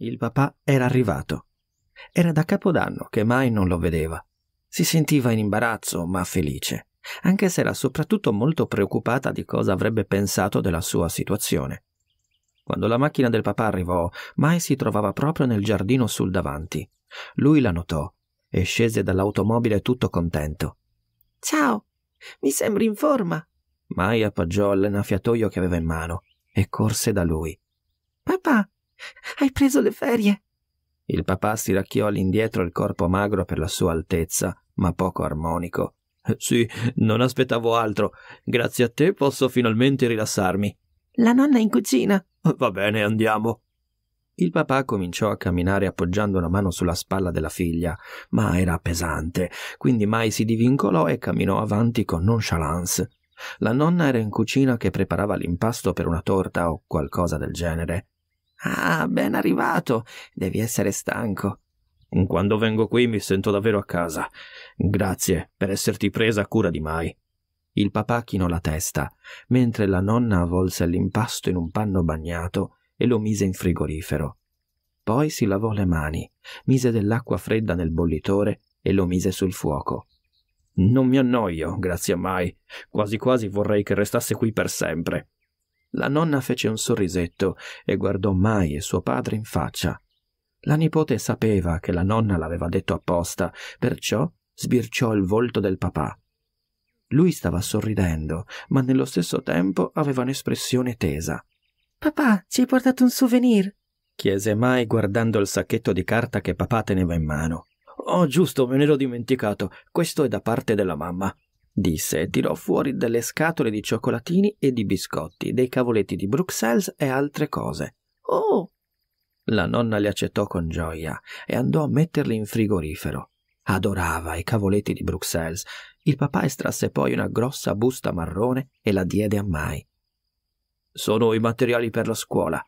Il papà era arrivato. Era da capodanno che mai non lo vedeva. Si sentiva in imbarazzo, ma felice, anche se era soprattutto molto preoccupata di cosa avrebbe pensato della sua situazione. Quando la macchina del papà arrivò, Mai si trovava proprio nel giardino sul davanti. Lui la notò e scese dall'automobile tutto contento. Ciao, mi sembri in forma. Mai appoggiò l'annaffiatoio che aveva in mano e corse da lui. Papà, hai preso le ferie? Il papà si racchiò all'indietro il corpo magro per la sua altezza, ma poco armonico. Eh, sì, non aspettavo altro. Grazie a te posso finalmente rilassarmi. La nonna è in cucina. Va bene, andiamo. Il papà cominciò a camminare appoggiando una mano sulla spalla della figlia, ma era pesante, quindi Mai si divincolò e camminò avanti con nonchalance. La nonna era in cucina che preparava l'impasto per una torta o qualcosa del genere. Ah, ben arrivato. Devi essere stanco. Quando vengo qui mi sento davvero a casa. Grazie per esserti presa cura di mai. Il papà chinò la testa, mentre la nonna avvolse l'impasto in un panno bagnato e lo mise in frigorifero. Poi si lavò le mani, mise dell'acqua fredda nel bollitore e lo mise sul fuoco. Non mi annoio, grazie a mai. Quasi quasi vorrei che restasse qui per sempre. La nonna fece un sorrisetto e guardò Mai e suo padre in faccia. La nipote sapeva che la nonna l'aveva detto apposta, perciò sbirciò il volto del papà. Lui stava sorridendo, ma nello stesso tempo aveva un'espressione tesa. Papà, ci hai portato un souvenir? chiese Mai guardando il sacchetto di carta che papà teneva in mano. Oh, giusto, me ne ero dimenticato. Questo è da parte della mamma disse e tirò fuori delle scatole di cioccolatini e di biscotti, dei cavoletti di Bruxelles e altre cose. Oh! La nonna li accettò con gioia e andò a metterli in frigorifero. Adorava i cavoletti di Bruxelles. Il papà estrasse poi una grossa busta marrone e la diede a Mai. Sono i materiali per la scuola,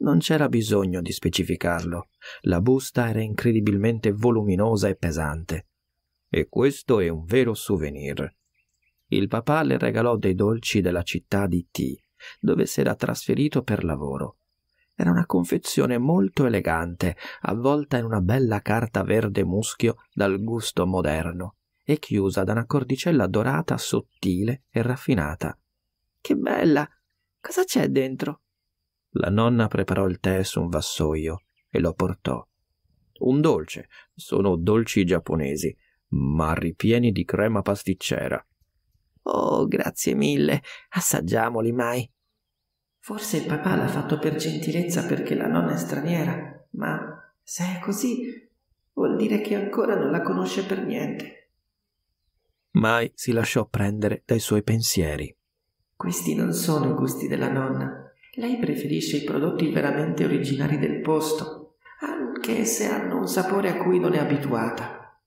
non c'era bisogno di specificarlo. La busta era incredibilmente voluminosa e pesante. E questo è un vero souvenir. Il papà le regalò dei dolci della città di T, dove s'era trasferito per lavoro. Era una confezione molto elegante, avvolta in una bella carta verde muschio dal gusto moderno e chiusa da una cordicella dorata sottile e raffinata. Che bella! Cosa c'è dentro? La nonna preparò il tè su un vassoio e lo portò. Un dolce, sono dolci giapponesi, ma ripieni di crema pasticcera. Oh, grazie mille, assaggiamoli mai. Forse il papà l'ha fatto per gentilezza perché la nonna è straniera, ma se è così vuol dire che ancora non la conosce per niente. Mai si lasciò prendere dai suoi pensieri. Questi non sono i gusti della nonna, lei preferisce i prodotti veramente originari del posto, anche se hanno un sapore a cui non è abituata.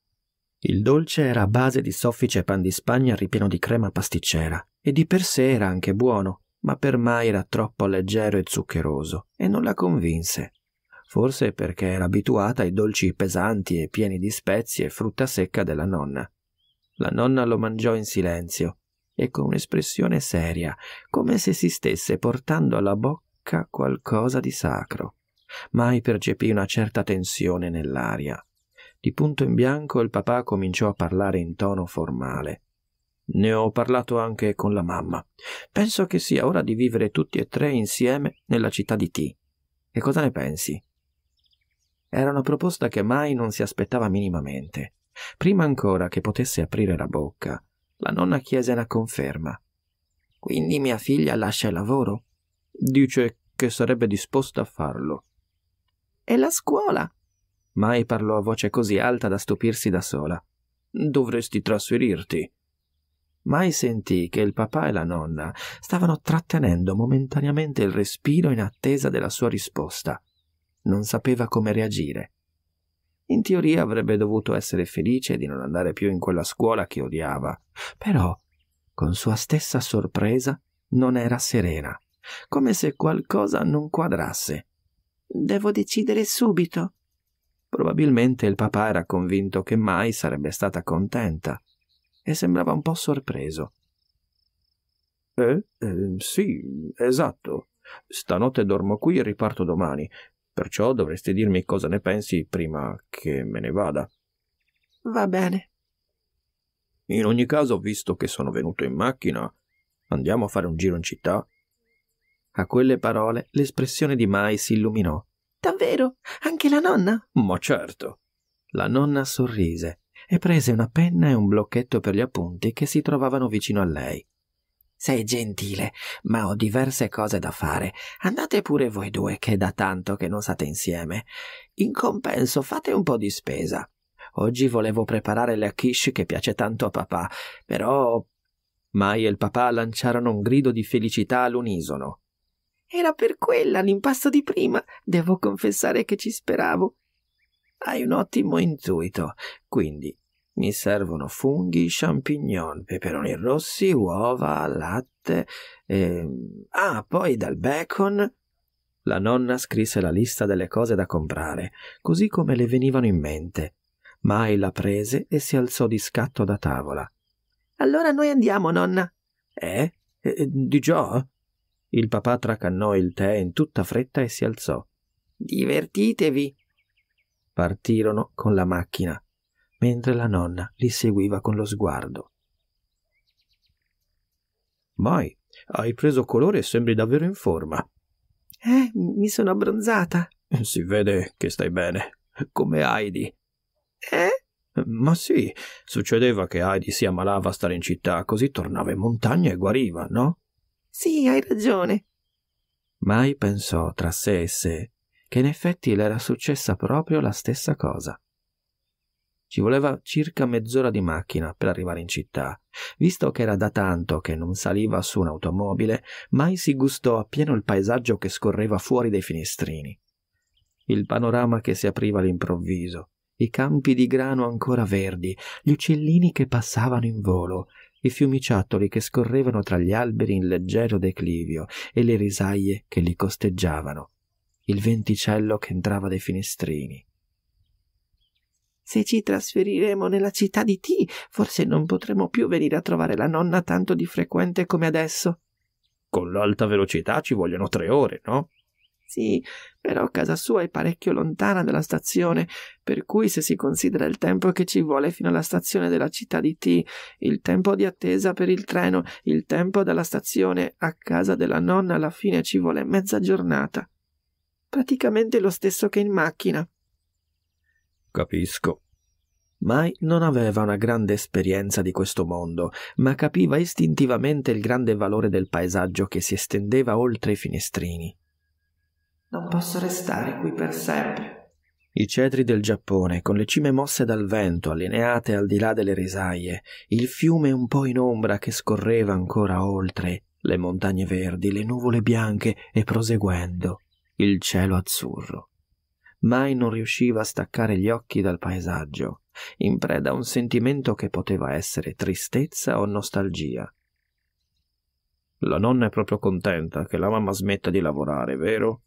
Il dolce era a base di soffice pan di spagna ripieno di crema pasticcera e di per sé era anche buono, ma per Mai era troppo leggero e zuccheroso e non la convinse. Forse perché era abituata ai dolci pesanti e pieni di spezie e frutta secca della nonna. La nonna lo mangiò in silenzio e con un'espressione seria, come se si stesse portando alla bocca qualcosa di sacro. Mai percepì una certa tensione nell'aria. Di punto in bianco il papà cominciò a parlare in tono formale. Ne ho parlato anche con la mamma. Penso che sia ora di vivere tutti e tre insieme nella città di T. E cosa ne pensi? Era una proposta che mai non si aspettava minimamente. Prima ancora che potesse aprire la bocca, la nonna chiese una conferma. Quindi mia figlia lascia il lavoro? Dice che sarebbe disposta a farlo. E la scuola? Mai parlò a voce così alta da stupirsi da sola. Dovresti trasferirti. Mai sentì che il papà e la nonna stavano trattenendo momentaneamente il respiro in attesa della sua risposta. Non sapeva come reagire. In teoria avrebbe dovuto essere felice di non andare più in quella scuola che odiava, però, con sua stessa sorpresa, non era serena, come se qualcosa non quadrasse. Devo decidere subito. Probabilmente il papà era convinto che mai sarebbe stata contenta e sembrava un po' sorpreso. Eh, eh sì, esatto. Stanotte dormo qui e riparto domani perciò dovresti dirmi cosa ne pensi prima che me ne vada. Va bene. In ogni caso, visto che sono venuto in macchina, andiamo a fare un giro in città? A quelle parole l'espressione di Mai si illuminò. Davvero? Anche la nonna? Ma certo. La nonna sorrise e prese una penna e un blocchetto per gli appunti che si trovavano vicino a lei. Sei gentile, ma ho diverse cose da fare. Andate pure voi due, che è da tanto che non state insieme. In compenso fate un po' di spesa. Oggi volevo preparare la quiche che piace tanto a papà, però... Mai e il papà lanciarono un grido di felicità all'unisono. Era per quella l'impasto di prima, devo confessare che ci speravo. Hai un ottimo intuito, quindi mi servono funghi, champignon, peperoni rossi, uova, latte. E... Ehm, ah, poi dal bacon. La nonna scrisse la lista delle cose da comprare, così come le venivano in mente. Mai la prese e si alzò di scatto da tavola. Allora noi andiamo, nonna. Eh? eh, eh di già? Il papà tracannò il tè in tutta fretta e si alzò. Divertitevi. Partirono con la macchina mentre la nonna li seguiva con lo sguardo. Mai, hai preso colore e sembri davvero in forma. Eh, mi sono abbronzata. Si vede che stai bene, come Heidi. Eh? Ma sì, succedeva che Heidi si ammalava a stare in città, così tornava in montagna e guariva, no? Sì, hai ragione. Mai pensò tra sé e sé che in effetti le era successa proprio la stessa cosa. Ci voleva circa mezz'ora di macchina per arrivare in città. Visto che era da tanto che non saliva su un'automobile, mai si gustò appieno il paesaggio che scorreva fuori dai finestrini. Il panorama che si apriva all'improvviso, i campi di grano ancora verdi, gli uccellini che passavano in volo, i fiumiciattoli che scorrevano tra gli alberi in leggero declivio e le risaie che li costeggiavano, il venticello che entrava dai finestrini. Se ci trasferiremo nella città di T, forse non potremo più venire a trovare la nonna tanto di frequente come adesso. Con l'alta velocità ci vogliono tre ore, no? Sì, però casa sua è parecchio lontana dalla stazione, per cui se si considera il tempo che ci vuole fino alla stazione della città di T, il tempo di attesa per il treno, il tempo dalla stazione a casa della nonna alla fine ci vuole mezza giornata. Praticamente lo stesso che in macchina. Capisco. Mai non aveva una grande esperienza di questo mondo, ma capiva istintivamente il grande valore del paesaggio che si estendeva oltre i finestrini. Non posso restare qui per sempre. I cedri del Giappone, con le cime mosse dal vento, allineate al di là delle risaie, il fiume un po' in ombra che scorreva ancora oltre, le montagne verdi, le nuvole bianche e proseguendo, il cielo azzurro mai non riusciva a staccare gli occhi dal paesaggio, in preda a un sentimento che poteva essere tristezza o nostalgia. La nonna è proprio contenta che la mamma smetta di lavorare, vero?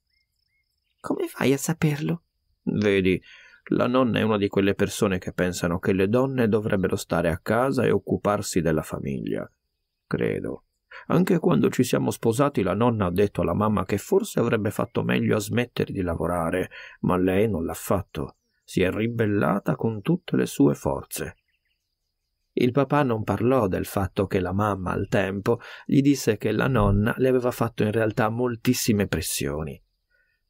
Come fai a saperlo? Vedi, la nonna è una di quelle persone che pensano che le donne dovrebbero stare a casa e occuparsi della famiglia. Credo. Anche quando ci siamo sposati la nonna ha detto alla mamma che forse avrebbe fatto meglio a smettere di lavorare, ma lei non l'ha fatto. Si è ribellata con tutte le sue forze. Il papà non parlò del fatto che la mamma al tempo gli disse che la nonna le aveva fatto in realtà moltissime pressioni.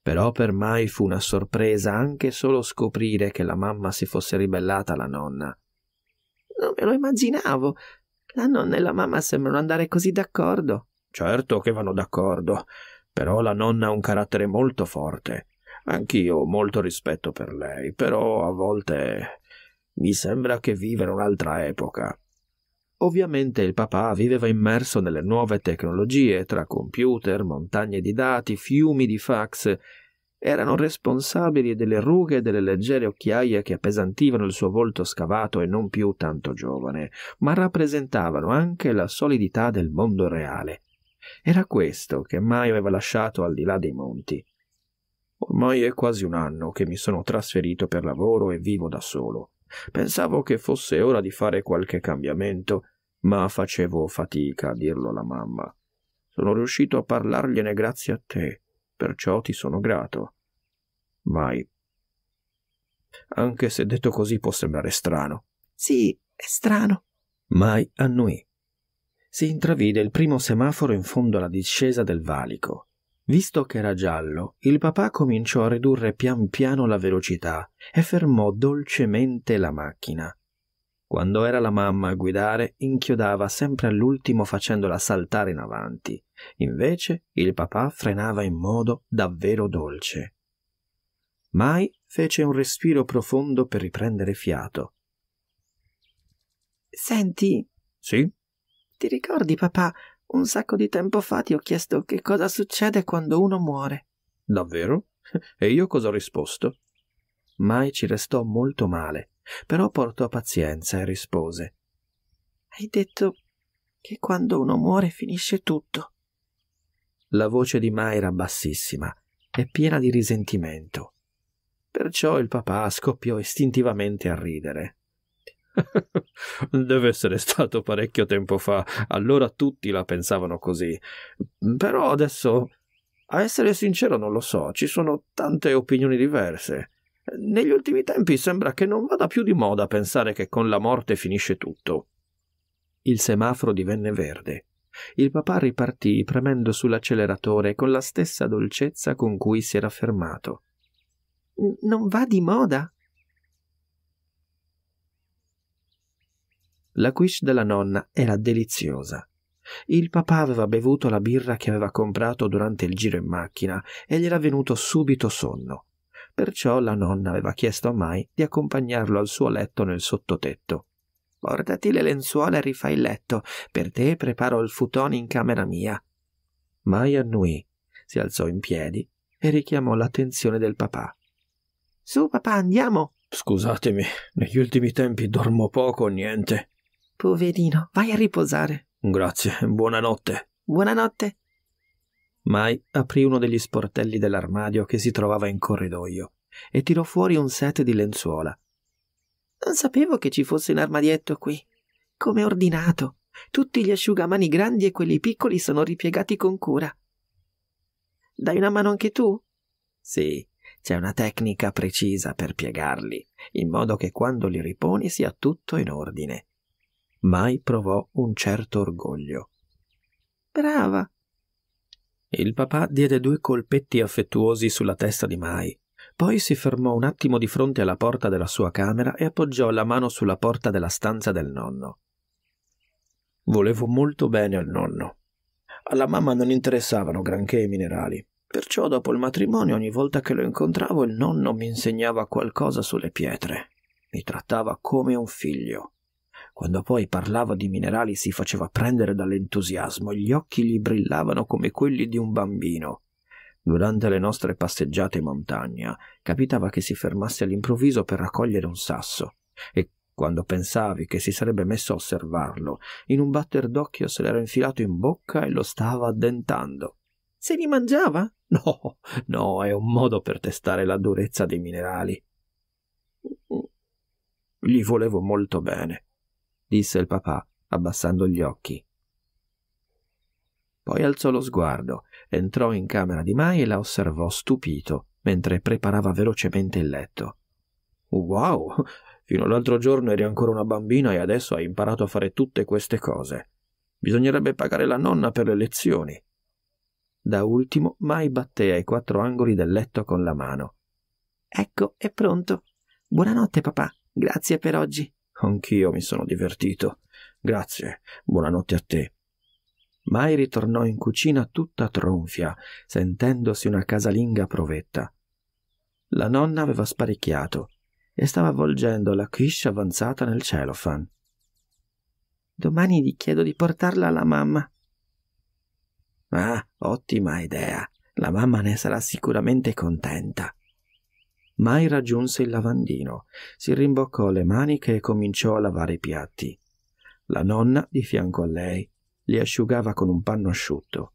Però per Mai fu una sorpresa anche solo scoprire che la mamma si fosse ribellata alla nonna. Non me lo immaginavo, la nonna e la mamma sembrano andare così d'accordo. Certo che vanno d'accordo, però la nonna ha un carattere molto forte. Anch'io ho molto rispetto per lei, però a volte mi sembra che viva in un'altra epoca. Ovviamente il papà viveva immerso nelle nuove tecnologie, tra computer, montagne di dati, fiumi di fax erano responsabili delle rughe e delle leggere occhiaie che appesantivano il suo volto scavato e non più tanto giovane, ma rappresentavano anche la solidità del mondo reale. Era questo che Mai aveva lasciato al di là dei monti. Ormai è quasi un anno che mi sono trasferito per lavoro e vivo da solo. Pensavo che fosse ora di fare qualche cambiamento, ma facevo fatica a dirlo alla mamma. Sono riuscito a parlargliene grazie a te, perciò ti sono grato. Mai. Anche se detto così può sembrare strano. Sì, è strano. Mai annuì. Si intravide il primo semaforo in fondo alla discesa del valico. Visto che era giallo, il papà cominciò a ridurre pian piano la velocità e fermò dolcemente la macchina. Quando era la mamma a guidare, inchiodava sempre all'ultimo facendola saltare in avanti. Invece il papà frenava in modo davvero dolce. Mai fece un respiro profondo per riprendere fiato. Senti. Sì? Ti ricordi, papà, un sacco di tempo fa ti ho chiesto che cosa succede quando uno muore. Davvero? E io cosa ho risposto? Mai ci restò molto male, però portò pazienza e rispose. Hai detto che quando uno muore finisce tutto. La voce di Mai era bassissima e piena di risentimento. Perciò il papà scoppiò istintivamente a ridere. Deve essere stato parecchio tempo fa, allora tutti la pensavano così. Però adesso, a essere sincero non lo so, ci sono tante opinioni diverse. Negli ultimi tempi sembra che non vada più di moda pensare che con la morte finisce tutto. Il semaforo divenne verde. Il papà ripartì premendo sull'acceleratore con la stessa dolcezza con cui si era fermato non va di moda. La quiche della nonna era deliziosa. Il papà aveva bevuto la birra che aveva comprato durante il giro in macchina e gli era venuto subito sonno. Perciò la nonna aveva chiesto a Mai di accompagnarlo al suo letto nel sottotetto. Portati le lenzuola e rifai il letto, per te preparo il futone in camera mia. Mai annuì, si alzò in piedi e richiamò l'attenzione del papà. Su, papà, andiamo. Scusatemi, negli ultimi tempi dormo poco o niente. Poverino, vai a riposare. Grazie, buonanotte. Buonanotte. Mai aprì uno degli sportelli dell'armadio che si trovava in corridoio e tirò fuori un set di lenzuola. Non sapevo che ci fosse un armadietto qui. Come ordinato. Tutti gli asciugamani grandi e quelli piccoli sono ripiegati con cura. Dai una mano anche tu? Sì, c'è una tecnica precisa per piegarli, in modo che quando li riponi sia tutto in ordine. Mai provò un certo orgoglio. Brava! Il papà diede due colpetti affettuosi sulla testa di Mai. Poi si fermò un attimo di fronte alla porta della sua camera e appoggiò la mano sulla porta della stanza del nonno. Volevo molto bene al nonno. Alla mamma non interessavano granché i minerali. Perciò dopo il matrimonio ogni volta che lo incontravo il nonno mi insegnava qualcosa sulle pietre. Mi trattava come un figlio. Quando poi parlava di minerali si faceva prendere dall'entusiasmo, gli occhi gli brillavano come quelli di un bambino. Durante le nostre passeggiate in montagna capitava che si fermasse all'improvviso per raccogliere un sasso e quando pensavi che si sarebbe messo a osservarlo, in un batter d'occhio se l'era infilato in bocca e lo stava addentando. Se li mangiava? No, no, è un modo per testare la durezza dei minerali. Gli volevo molto bene, disse il papà, abbassando gli occhi. Poi alzò lo sguardo, entrò in camera di Mai e la osservò stupito mentre preparava velocemente il letto. Wow! Fino all'altro giorno eri ancora una bambina e adesso hai imparato a fare tutte queste cose. Bisognerebbe pagare la nonna per le lezioni. Da ultimo Mai batté ai quattro angoli del letto con la mano. Ecco, è pronto. Buonanotte, papà. Grazie per oggi. Anch'io mi sono divertito. Grazie. Buonanotte a te. Mai ritornò in cucina tutta tronfia, sentendosi una casalinga provetta. La nonna aveva sparecchiato e stava avvolgendo la quiche avanzata nel celofan. Domani gli chiedo di portarla alla mamma, Ah, ottima idea. La mamma ne sarà sicuramente contenta. Mai raggiunse il lavandino, si rimboccò le maniche e cominciò a lavare i piatti. La nonna, di fianco a lei, li asciugava con un panno asciutto.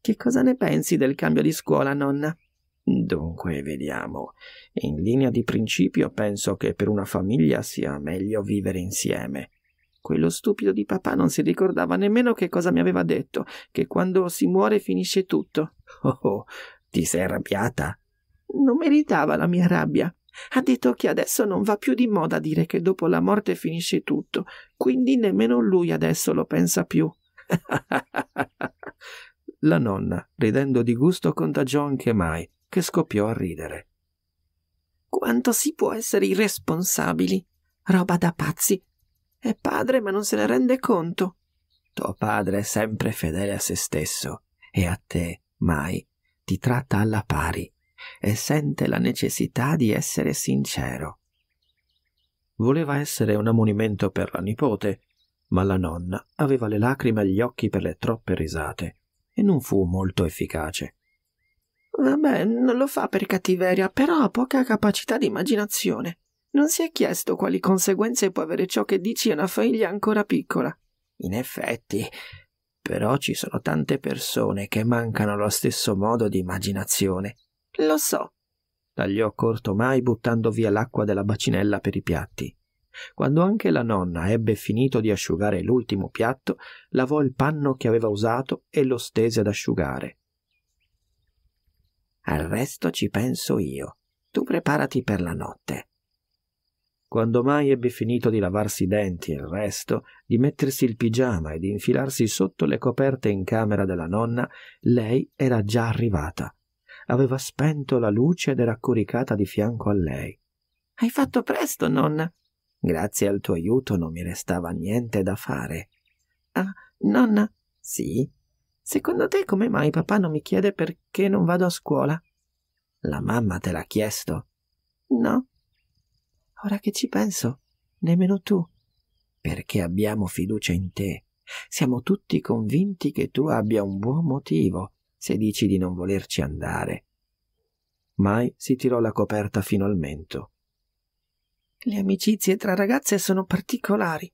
Che cosa ne pensi del cambio di scuola, nonna? Dunque, vediamo. In linea di principio penso che per una famiglia sia meglio vivere insieme. Quello stupido di papà non si ricordava nemmeno che cosa mi aveva detto, che quando si muore finisce tutto. Oh, oh ti sei arrabbiata? Non meritava la mia rabbia. Ha detto che adesso non va più di moda dire che dopo la morte finisce tutto, quindi nemmeno lui adesso lo pensa più. la nonna, ridendo di gusto, contagiò anche Mai, che scoppiò a ridere. Quanto si può essere irresponsabili? Roba da pazzi, è padre ma non se ne rende conto. Tuo padre è sempre fedele a se stesso e a te mai. Ti tratta alla pari e sente la necessità di essere sincero. Voleva essere un ammonimento per la nipote, ma la nonna aveva le lacrime agli occhi per le troppe risate e non fu molto efficace. Vabbè, non lo fa per cattiveria, però ha poca capacità di immaginazione. Non si è chiesto quali conseguenze può avere ciò che dici a una famiglia ancora piccola. In effetti, però ci sono tante persone che mancano lo stesso modo di immaginazione. Lo so, tagliò corto mai buttando via l'acqua della bacinella per i piatti. Quando anche la nonna ebbe finito di asciugare l'ultimo piatto, lavò il panno che aveva usato e lo stese ad asciugare. Al resto ci penso io. Tu preparati per la notte. Quando mai ebbe finito di lavarsi i denti e il resto, di mettersi il pigiama e di infilarsi sotto le coperte in camera della nonna, lei era già arrivata. Aveva spento la luce ed era coricata di fianco a lei. Hai fatto presto, nonna. Grazie al tuo aiuto non mi restava niente da fare. Ah, nonna? Sì. Secondo te come mai papà non mi chiede perché non vado a scuola? La mamma te l'ha chiesto? No, Ora che ci penso, nemmeno tu. Perché abbiamo fiducia in te. Siamo tutti convinti che tu abbia un buon motivo se dici di non volerci andare. Mai si tirò la coperta fino al mento. Le amicizie tra ragazze sono particolari.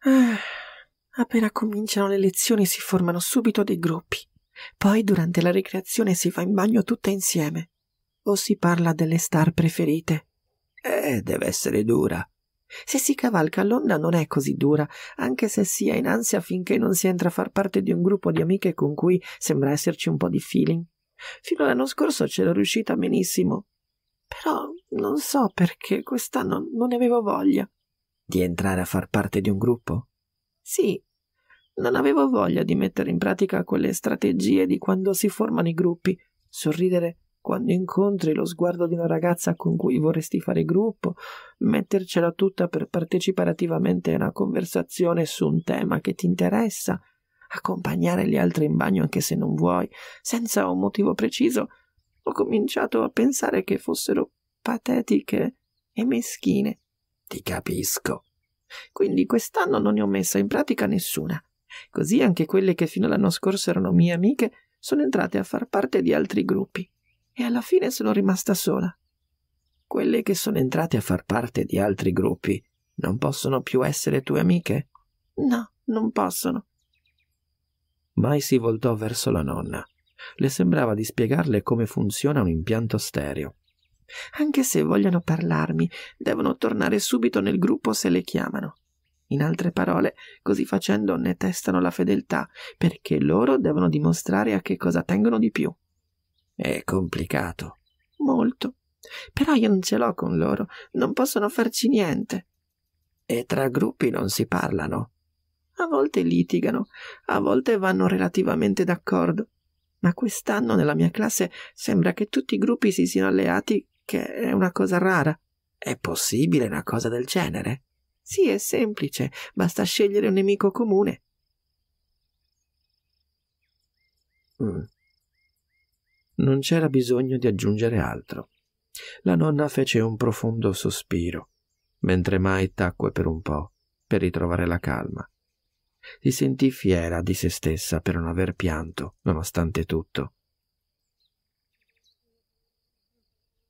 Ah, appena cominciano le lezioni si formano subito dei gruppi. Poi durante la ricreazione si va in bagno tutte insieme. O si parla delle star preferite, eh, deve essere dura. Se si cavalca l'onda non è così dura, anche se si è in ansia finché non si entra a far parte di un gruppo di amiche con cui sembra esserci un po' di feeling. Fino all'anno scorso ce l'ho riuscita benissimo. Però non so perché quest'anno non ne avevo voglia. Di entrare a far parte di un gruppo? Sì. Non avevo voglia di mettere in pratica quelle strategie di quando si formano i gruppi, sorridere quando incontri lo sguardo di una ragazza con cui vorresti fare gruppo, mettercela tutta per partecipare attivamente a una conversazione su un tema che ti interessa, accompagnare gli altri in bagno anche se non vuoi, senza un motivo preciso, ho cominciato a pensare che fossero patetiche e meschine. Ti capisco. Quindi quest'anno non ne ho messa in pratica nessuna. Così anche quelle che fino all'anno scorso erano mie amiche sono entrate a far parte di altri gruppi e alla fine sono rimasta sola. Quelle che sono entrate a far parte di altri gruppi non possono più essere tue amiche? No, non possono. Mai si voltò verso la nonna. Le sembrava di spiegarle come funziona un impianto stereo. Anche se vogliono parlarmi, devono tornare subito nel gruppo se le chiamano. In altre parole, così facendo ne testano la fedeltà, perché loro devono dimostrare a che cosa tengono di più. È complicato. Molto. Però io non ce l'ho con loro. Non possono farci niente. E tra gruppi non si parlano. A volte litigano, a volte vanno relativamente d'accordo. Ma quest'anno nella mia classe sembra che tutti i gruppi si siano alleati, che è una cosa rara. È possibile una cosa del genere? Sì, è semplice, basta scegliere un nemico comune. Mm. Non c'era bisogno di aggiungere altro. La nonna fece un profondo sospiro, mentre Mai tacque per un po', per ritrovare la calma. Si sentì fiera di se stessa per non aver pianto, nonostante tutto.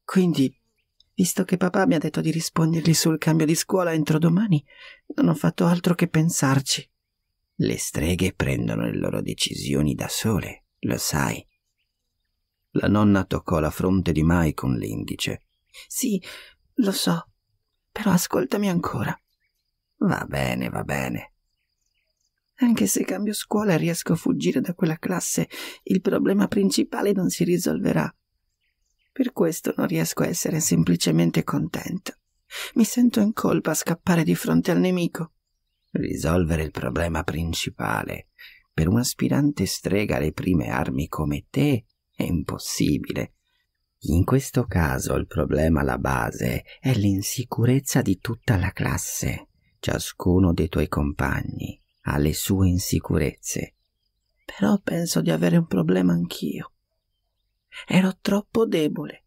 Quindi, visto che papà mi ha detto di rispondergli sul cambio di scuola entro domani, non ho fatto altro che pensarci. Le streghe prendono le loro decisioni da sole, lo sai. La nonna toccò la fronte di Mai con l'indice. Sì, lo so, però ascoltami ancora. Va bene, va bene. Anche se cambio scuola e riesco a fuggire da quella classe, il problema principale non si risolverà. Per questo non riesco a essere semplicemente contenta. Mi sento in colpa a scappare di fronte al nemico. Risolvere il problema principale per un aspirante strega alle prime armi come te è impossibile. In questo caso il problema alla base è l'insicurezza di tutta la classe. Ciascuno dei tuoi compagni ha le sue insicurezze. Però penso di avere un problema anch'io. Ero troppo debole.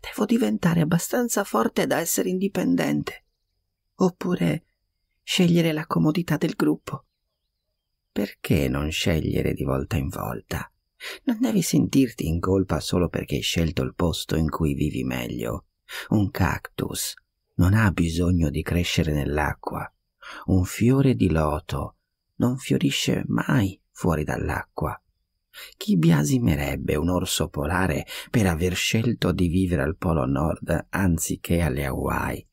Devo diventare abbastanza forte da essere indipendente. Oppure scegliere la comodità del gruppo. Perché non scegliere di volta in volta? Non devi sentirti in colpa solo perché hai scelto il posto in cui vivi meglio. Un cactus non ha bisogno di crescere nell'acqua. Un fiore di loto non fiorisce mai fuori dall'acqua. Chi biasimerebbe un orso polare per aver scelto di vivere al Polo Nord anziché alle Hawaii?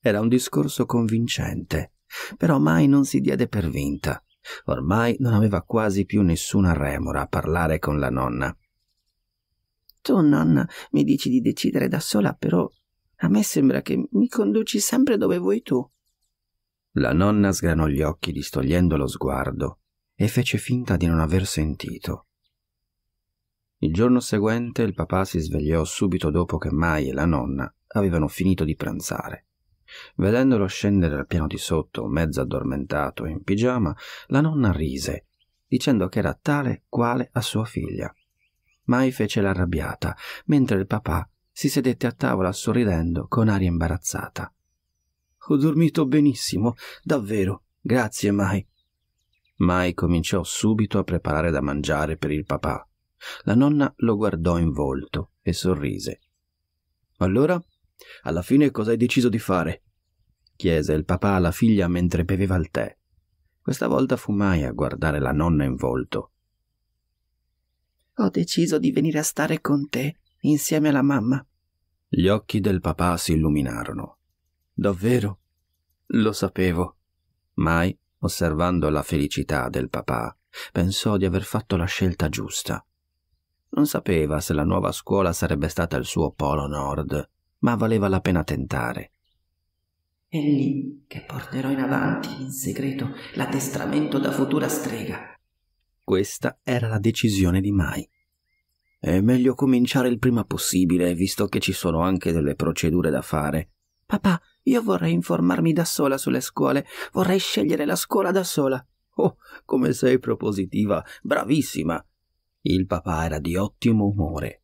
Era un discorso convincente, però mai non si diede per vinta. Ormai non aveva quasi più nessuna remora a parlare con la nonna. Tu, nonna, mi dici di decidere da sola, però a me sembra che mi conduci sempre dove vuoi tu. La nonna sgranò gli occhi distogliendo lo sguardo e fece finta di non aver sentito. Il giorno seguente il papà si svegliò subito dopo che Mai e la nonna avevano finito di pranzare. Vedendolo scendere al piano di sotto, mezzo addormentato e in pigiama, la nonna rise, dicendo che era tale quale a sua figlia. Mai fece l'arrabbiata, mentre il papà si sedette a tavola sorridendo con aria imbarazzata. Ho dormito benissimo, davvero, grazie Mai. Mai cominciò subito a preparare da mangiare per il papà. La nonna lo guardò in volto e sorrise. Allora alla fine cosa hai deciso di fare? chiese il papà alla figlia mentre beveva il tè. Questa volta fu mai a guardare la nonna in volto. Ho deciso di venire a stare con te, insieme alla mamma. Gli occhi del papà si illuminarono. Davvero? Lo sapevo. Mai, osservando la felicità del papà, pensò di aver fatto la scelta giusta. Non sapeva se la nuova scuola sarebbe stata il suo polo nord, ma valeva la pena tentare. È lì che porterò in avanti, in segreto, l'addestramento da futura strega. Questa era la decisione di Mai. È meglio cominciare il prima possibile, visto che ci sono anche delle procedure da fare. Papà, io vorrei informarmi da sola sulle scuole, vorrei scegliere la scuola da sola. Oh, come sei propositiva, bravissima. Il papà era di ottimo umore.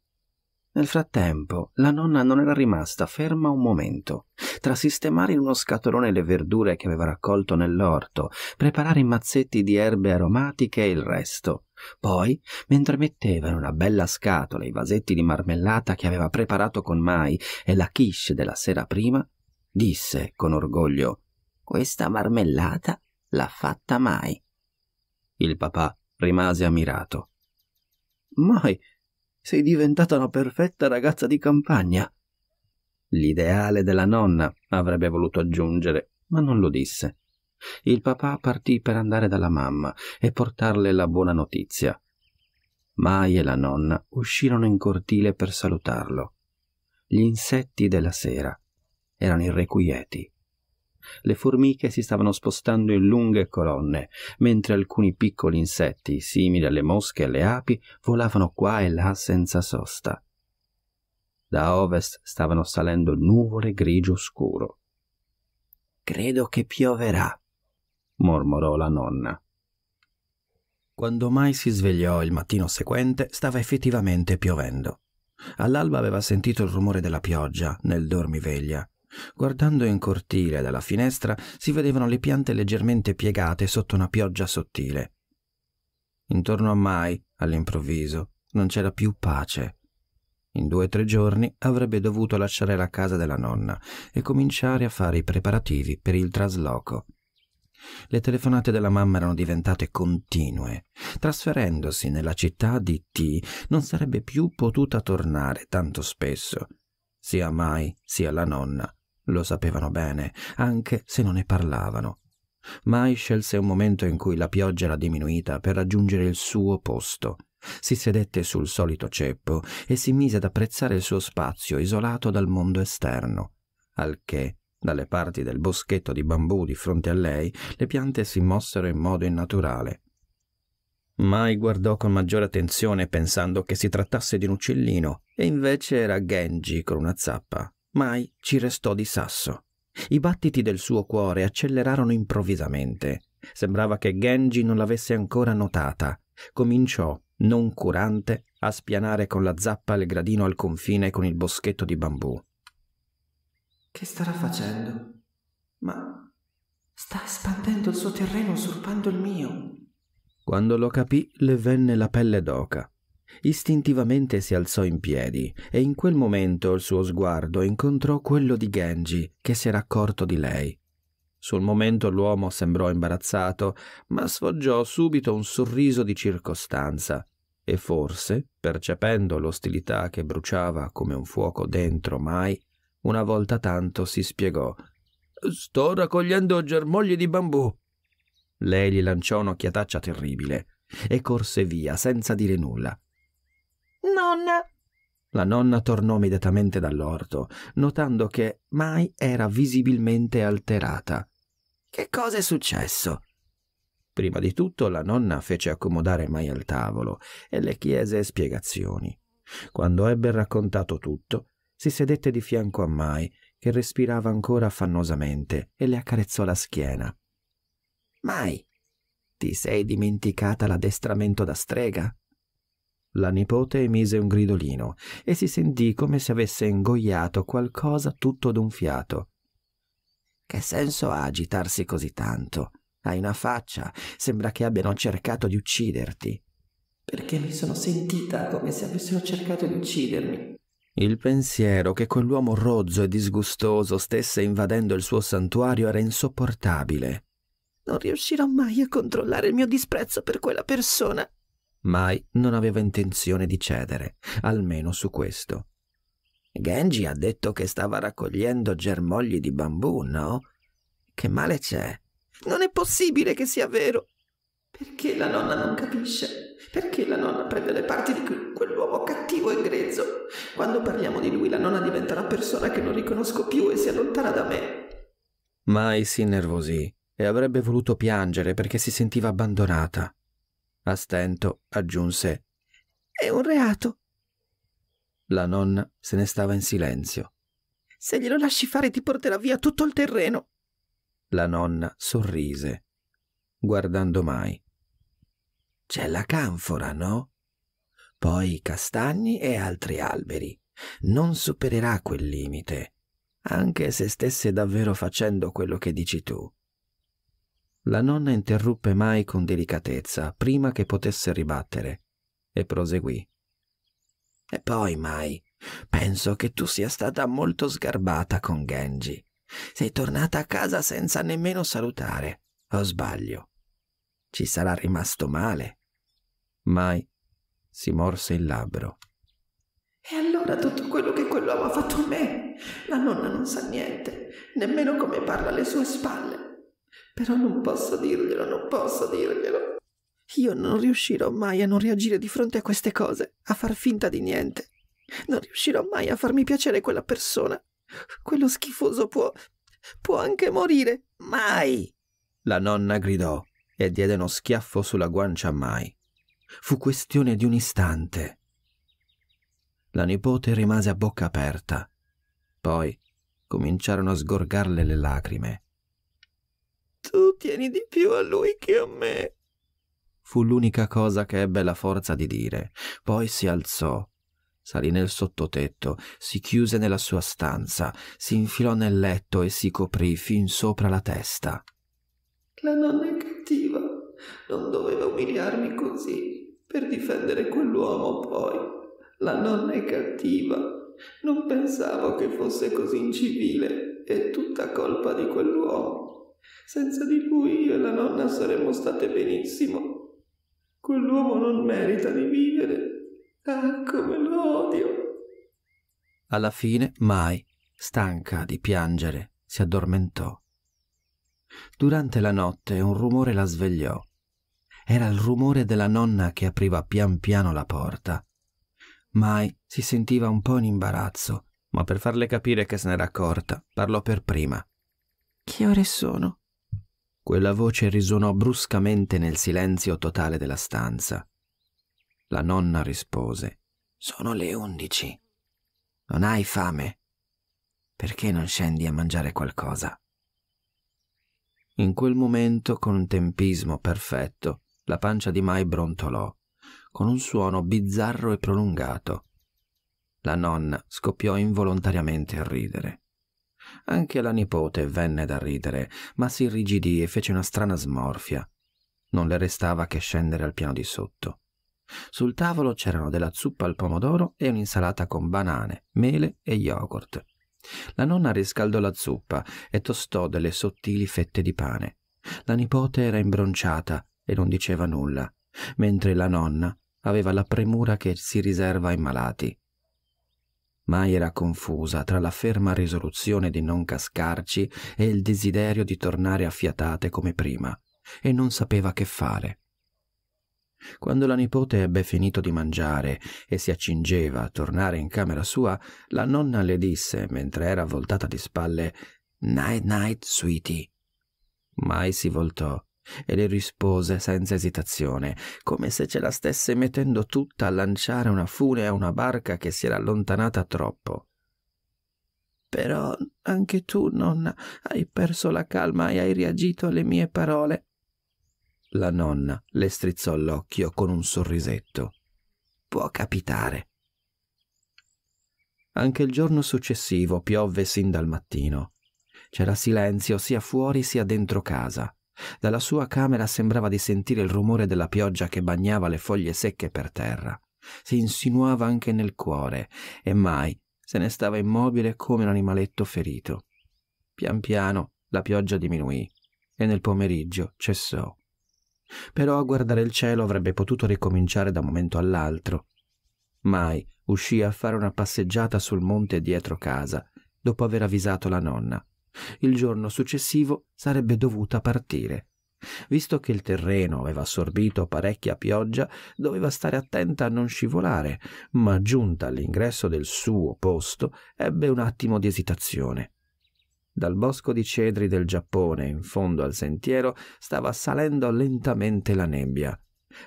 Nel frattempo, la nonna non era rimasta ferma un momento. Tra sistemare in uno scatolone le verdure che aveva raccolto nell'orto, preparare i mazzetti di erbe aromatiche e il resto. Poi, mentre metteva in una bella scatola i vasetti di marmellata che aveva preparato con Mai e la quiche della sera prima, disse con orgoglio: Questa marmellata l'ha fatta Mai. Il papà rimase ammirato. Mai sei diventata una perfetta ragazza di campagna. L'ideale della nonna, avrebbe voluto aggiungere, ma non lo disse. Il papà partì per andare dalla mamma e portarle la buona notizia. Mai e la nonna uscirono in cortile per salutarlo. Gli insetti della sera erano irrequieti. Le formiche si stavano spostando in lunghe colonne, mentre alcuni piccoli insetti, simili alle mosche e alle api, volavano qua e là senza sosta. Da ovest stavano salendo nuvole grigio scuro. Credo che pioverà, mormorò la nonna. Quando mai si svegliò il mattino seguente, stava effettivamente piovendo. All'alba aveva sentito il rumore della pioggia nel dormiveglia Guardando in cortile dalla finestra si vedevano le piante leggermente piegate sotto una pioggia sottile. Intorno a Mai, all'improvviso, non c'era più pace. In due o tre giorni avrebbe dovuto lasciare la casa della nonna e cominciare a fare i preparativi per il trasloco. Le telefonate della mamma erano diventate continue. Trasferendosi nella città di T, non sarebbe più potuta tornare tanto spesso. Sia mai, sia la nonna lo sapevano bene, anche se non ne parlavano. Mai scelse un momento in cui la pioggia era diminuita per raggiungere il suo posto. Si sedette sul solito ceppo e si mise ad apprezzare il suo spazio isolato dal mondo esterno, al che, dalle parti del boschetto di bambù di fronte a lei, le piante si mossero in modo innaturale. Mai guardò con maggiore attenzione pensando che si trattasse di un uccellino, e invece era Genji con una zappa Mai ci restò di sasso. I battiti del suo cuore accelerarono improvvisamente. Sembrava che Genji non l'avesse ancora notata. Cominciò, non curante, a spianare con la zappa il gradino al confine con il boschetto di bambù. Che starà facendo? Ma sta espandendo il suo terreno usurpando il mio. Quando lo capì, le venne la pelle d'oca. Istintivamente si alzò in piedi e in quel momento il suo sguardo incontrò quello di Genji, che si era accorto di lei. Sul momento l'uomo sembrò imbarazzato, ma sfoggiò subito un sorriso di circostanza e forse, percependo l'ostilità che bruciava come un fuoco dentro mai, una volta tanto si spiegò. Sto raccogliendo germogli di bambù. Lei gli lanciò un'occhiataccia terribile e corse via senza dire nulla. Nonna! La nonna tornò immediatamente dall'orto, notando che Mai era visibilmente alterata. Che cosa è successo? Prima di tutto la nonna fece accomodare Mai al tavolo e le chiese spiegazioni. Quando ebbe raccontato tutto, si sedette di fianco a Mai, che respirava ancora affannosamente, e le accarezzò la schiena. Mai, ti sei dimenticata l'addestramento da strega? La nipote emise un gridolino e si sentì come se avesse ingoiato qualcosa tutto d'un fiato. Che senso ha agitarsi così tanto? Hai una faccia, sembra che abbiano cercato di ucciderti. Perché mi sono sentita come se avessero cercato di uccidermi. Il pensiero che quell'uomo rozzo e disgustoso stesse invadendo il suo santuario era insopportabile. Non riuscirò mai a controllare il mio disprezzo per quella persona, Mai non aveva intenzione di cedere, almeno su questo. Genji ha detto che stava raccogliendo germogli di bambù, no? Che male c'è? Non è possibile che sia vero! Perché la nonna non capisce? Perché la nonna prende le parti di quell'uomo cattivo e grezzo? Quando parliamo di lui la nonna diventa una persona che non riconosco più e si allontana da me. Mai si innervosì e avrebbe voluto piangere perché si sentiva abbandonata. A stento aggiunse È un reato. La nonna se ne stava in silenzio. Se glielo lasci fare ti porterà via tutto il terreno. La nonna sorrise, guardando mai. C'è la canfora, no? Poi castagni e altri alberi. Non supererà quel limite, anche se stesse davvero facendo quello che dici tu. La nonna interruppe mai con delicatezza, prima che potesse ribattere, e proseguì. E poi, Mai, penso che tu sia stata molto sgarbata con Genji. Sei tornata a casa senza nemmeno salutare, o sbaglio? Ci sarà rimasto male. Mai si morse il labbro. E allora tutto quello che quell'uomo ha fatto a me? La nonna non sa niente, nemmeno come parla alle sue spalle. Però non posso dirglielo, non posso dirglielo. Io non riuscirò mai a non reagire di fronte a queste cose, a far finta di niente. Non riuscirò mai a farmi piacere quella persona. Quello schifoso può... può anche morire. Mai! La nonna gridò e diede uno schiaffo sulla guancia a Mai. Fu questione di un istante. La nipote rimase a bocca aperta. Poi cominciarono a sgorgarle le lacrime. Tu tieni di più a lui che a me. Fu l'unica cosa che ebbe la forza di dire. Poi si alzò, salì nel sottotetto, si chiuse nella sua stanza, si infilò nel letto e si coprì fin sopra la testa. La nonna è cattiva. Non doveva umiliarmi così per difendere quell'uomo poi. La nonna è cattiva. Non pensavo che fosse così incivile. È tutta colpa di quell'uomo. Senza di lui io e la nonna saremmo state benissimo. Quell'uomo non merita di vivere. Ah, come lo odio! Alla fine, Mai, stanca di piangere, si addormentò. Durante la notte un rumore la svegliò. Era il rumore della nonna che apriva pian piano la porta. Mai si sentiva un po' in imbarazzo, ma per farle capire che se n'era accorta, parlò per prima. Che ore sono? Quella voce risuonò bruscamente nel silenzio totale della stanza. La nonna rispose. Sono le undici. Non hai fame? Perché non scendi a mangiare qualcosa? In quel momento, con un tempismo perfetto, la pancia di Mai brontolò, con un suono bizzarro e prolungato. La nonna scoppiò involontariamente a ridere. Anche la nipote venne da ridere, ma si irrigidì e fece una strana smorfia. Non le restava che scendere al piano di sotto. Sul tavolo c'erano della zuppa al pomodoro e un'insalata con banane, mele e yogurt. La nonna riscaldò la zuppa e tostò delle sottili fette di pane. La nipote era imbronciata e non diceva nulla, mentre la nonna aveva la premura che si riserva ai malati ma era confusa tra la ferma risoluzione di non cascarci e il desiderio di tornare a fiatate come prima, e non sapeva che fare. Quando la nipote ebbe finito di mangiare e si accingeva a tornare in camera sua, la nonna le disse, mentre era voltata di spalle, Night night, sweetie. Mai si voltò e le rispose senza esitazione, come se ce la stesse mettendo tutta a lanciare una fune a una barca che si era allontanata troppo. Però anche tu, nonna, hai perso la calma e hai reagito alle mie parole. La nonna le strizzò l'occhio con un sorrisetto. Può capitare. Anche il giorno successivo piovve sin dal mattino. C'era silenzio sia fuori sia dentro casa. Dalla sua camera sembrava di sentire il rumore della pioggia che bagnava le foglie secche per terra. Si insinuava anche nel cuore e mai se ne stava immobile come un animaletto ferito. Pian piano la pioggia diminuì e nel pomeriggio cessò. Però a guardare il cielo avrebbe potuto ricominciare da un momento all'altro. Mai uscì a fare una passeggiata sul monte dietro casa, dopo aver avvisato la nonna. Il giorno successivo sarebbe dovuta partire. Visto che il terreno aveva assorbito parecchia pioggia, doveva stare attenta a non scivolare, ma giunta all'ingresso del suo posto ebbe un attimo di esitazione. Dal bosco di cedri del Giappone, in fondo al sentiero, stava salendo lentamente la nebbia.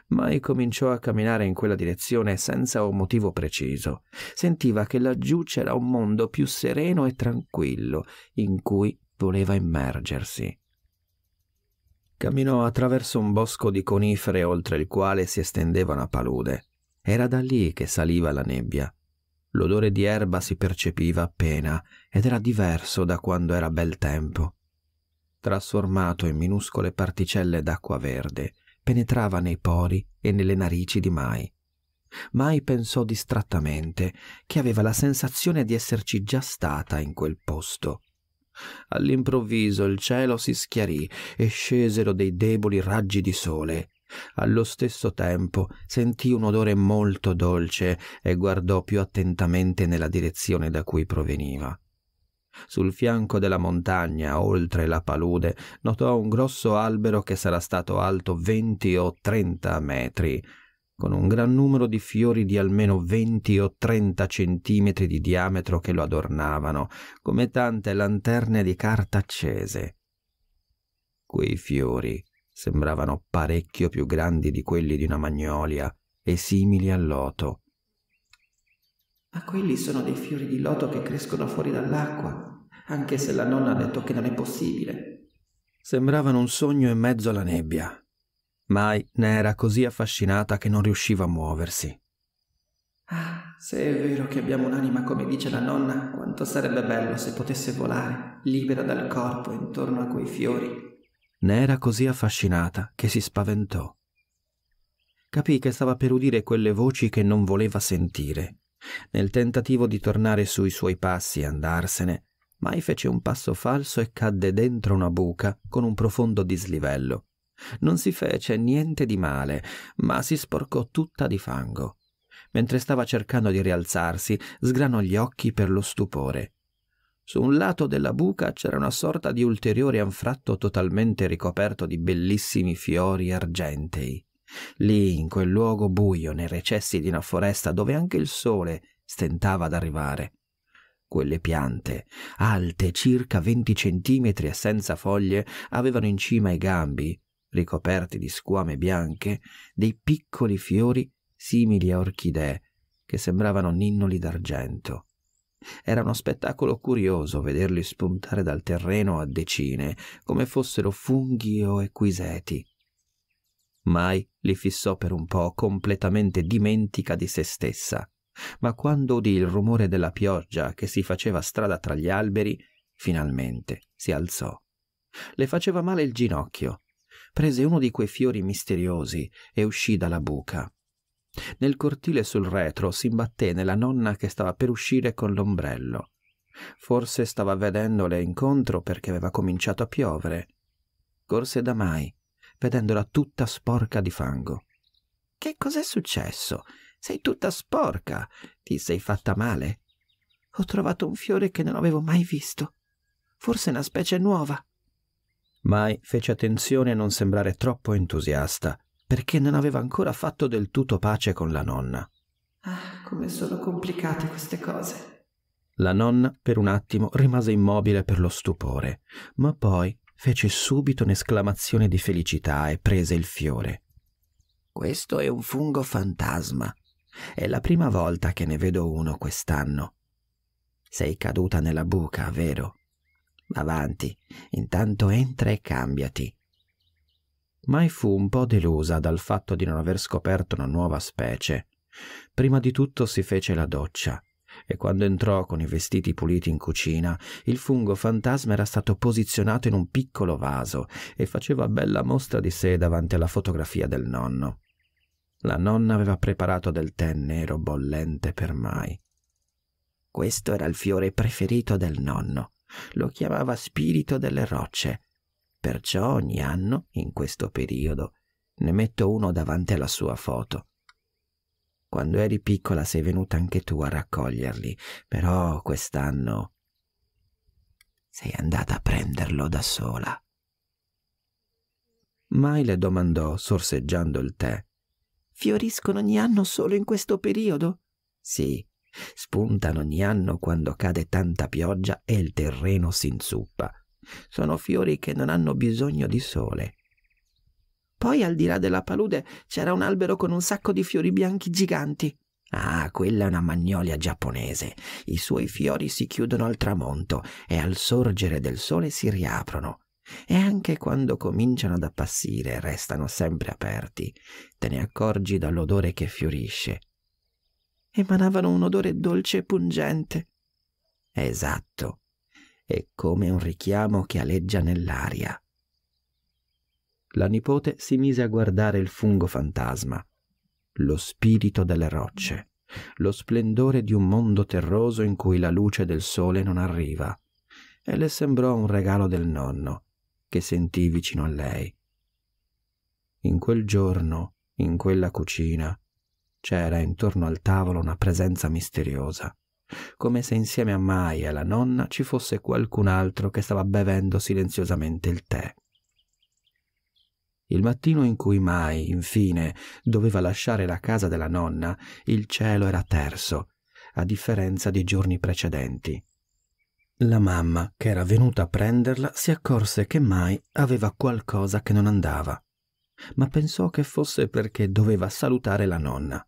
Mai cominciò a camminare in quella direzione senza un motivo preciso. Sentiva che laggiù c'era un mondo più sereno e tranquillo in cui voleva immergersi. Camminò attraverso un bosco di conifere oltre il quale si estendeva una palude. Era da lì che saliva la nebbia. L'odore di erba si percepiva appena ed era diverso da quando era bel tempo, trasformato in minuscole particelle d'acqua verde penetrava nei pori e nelle narici di Mai. Mai pensò distrattamente che aveva la sensazione di esserci già stata in quel posto. All'improvviso il cielo si schiarì e scesero dei deboli raggi di sole. Allo stesso tempo sentì un odore molto dolce e guardò più attentamente nella direzione da cui proveniva. Sul fianco della montagna, oltre la palude, notò un grosso albero che sarà stato alto venti o trenta metri, con un gran numero di fiori di almeno venti o trenta centimetri di diametro che lo adornavano, come tante lanterne di carta accese. Quei fiori sembravano parecchio più grandi di quelli di una magnolia e simili al loto. Ma quelli sono dei fiori di loto che crescono fuori dall'acqua, anche se la nonna ha detto che non è possibile. Sembravano un sogno in mezzo alla nebbia. Mai ne era così affascinata che non riusciva a muoversi. Ah, se è vero che abbiamo un'anima come dice la nonna, quanto sarebbe bello se potesse volare, libera dal corpo, intorno a quei fiori. Ne era così affascinata che si spaventò. Capì che stava per udire quelle voci che non voleva sentire nel tentativo di tornare sui suoi passi e andarsene, Mai fece un passo falso e cadde dentro una buca con un profondo dislivello. Non si fece niente di male, ma si sporcò tutta di fango. Mentre stava cercando di rialzarsi, sgranò gli occhi per lo stupore. Su un lato della buca c'era una sorta di ulteriore anfratto totalmente ricoperto di bellissimi fiori argentei. Lì, in quel luogo buio, nei recessi di una foresta dove anche il sole stentava ad arrivare. Quelle piante, alte circa 20 centimetri e senza foglie, avevano in cima ai gambi, ricoperti di squame bianche, dei piccoli fiori simili a orchidee che sembravano ninnoli d'argento. Era uno spettacolo curioso vederli spuntare dal terreno a decine, come fossero funghi o equiseti. Mai li fissò per un po', completamente dimentica di se stessa. Ma quando udì il rumore della pioggia che si faceva strada tra gli alberi, finalmente si alzò. Le faceva male il ginocchio. Prese uno di quei fiori misteriosi e uscì dalla buca. Nel cortile sul retro si imbatté nella nonna che stava per uscire con l'ombrello. Forse stava vedendole incontro perché aveva cominciato a piovere. Corse da Mai, vedendola tutta sporca di fango. Che cos'è successo? Sei tutta sporca. Ti sei fatta male? Ho trovato un fiore che non avevo mai visto. Forse una specie nuova. Mai fece attenzione a non sembrare troppo entusiasta, perché non aveva ancora fatto del tutto pace con la nonna. Ah, come sono complicate queste cose. La nonna per un attimo rimase immobile per lo stupore, ma poi fece subito un'esclamazione di felicità e prese il fiore. Questo è un fungo fantasma. È la prima volta che ne vedo uno quest'anno. Sei caduta nella buca, vero? Avanti, intanto entra e cambiati. Mai fu un po' delusa dal fatto di non aver scoperto una nuova specie. Prima di tutto si fece la doccia, e quando entrò con i vestiti puliti in cucina, il fungo fantasma era stato posizionato in un piccolo vaso e faceva bella mostra di sé davanti alla fotografia del nonno. La nonna aveva preparato del tè nero bollente per mai. Questo era il fiore preferito del nonno. Lo chiamava spirito delle rocce. Perciò ogni anno, in questo periodo, ne metto uno davanti alla sua foto. Quando eri piccola sei venuta anche tu a raccoglierli, però quest'anno sei andata a prenderlo da sola. Mai le domandò, sorseggiando il tè. Fioriscono ogni anno solo in questo periodo? Sì, spuntano ogni anno quando cade tanta pioggia e il terreno si inzuppa. Sono fiori che non hanno bisogno di sole. Poi al di là della palude c'era un albero con un sacco di fiori bianchi giganti. Ah, quella è una magnolia giapponese. I suoi fiori si chiudono al tramonto e al sorgere del sole si riaprono. E anche quando cominciano ad appassire restano sempre aperti. Te ne accorgi dall'odore che fiorisce. Emanavano un odore dolce e pungente. Esatto. È come un richiamo che aleggia nell'aria la nipote si mise a guardare il fungo fantasma, lo spirito delle rocce, lo splendore di un mondo terroso in cui la luce del sole non arriva, e le sembrò un regalo del nonno, che sentì vicino a lei. In quel giorno, in quella cucina, c'era intorno al tavolo una presenza misteriosa, come se insieme a Mai e alla nonna ci fosse qualcun altro che stava bevendo silenziosamente il tè. Il mattino in cui Mai, infine, doveva lasciare la casa della nonna, il cielo era terso, a differenza dei giorni precedenti. La mamma, che era venuta a prenderla, si accorse che Mai aveva qualcosa che non andava, ma pensò che fosse perché doveva salutare la nonna.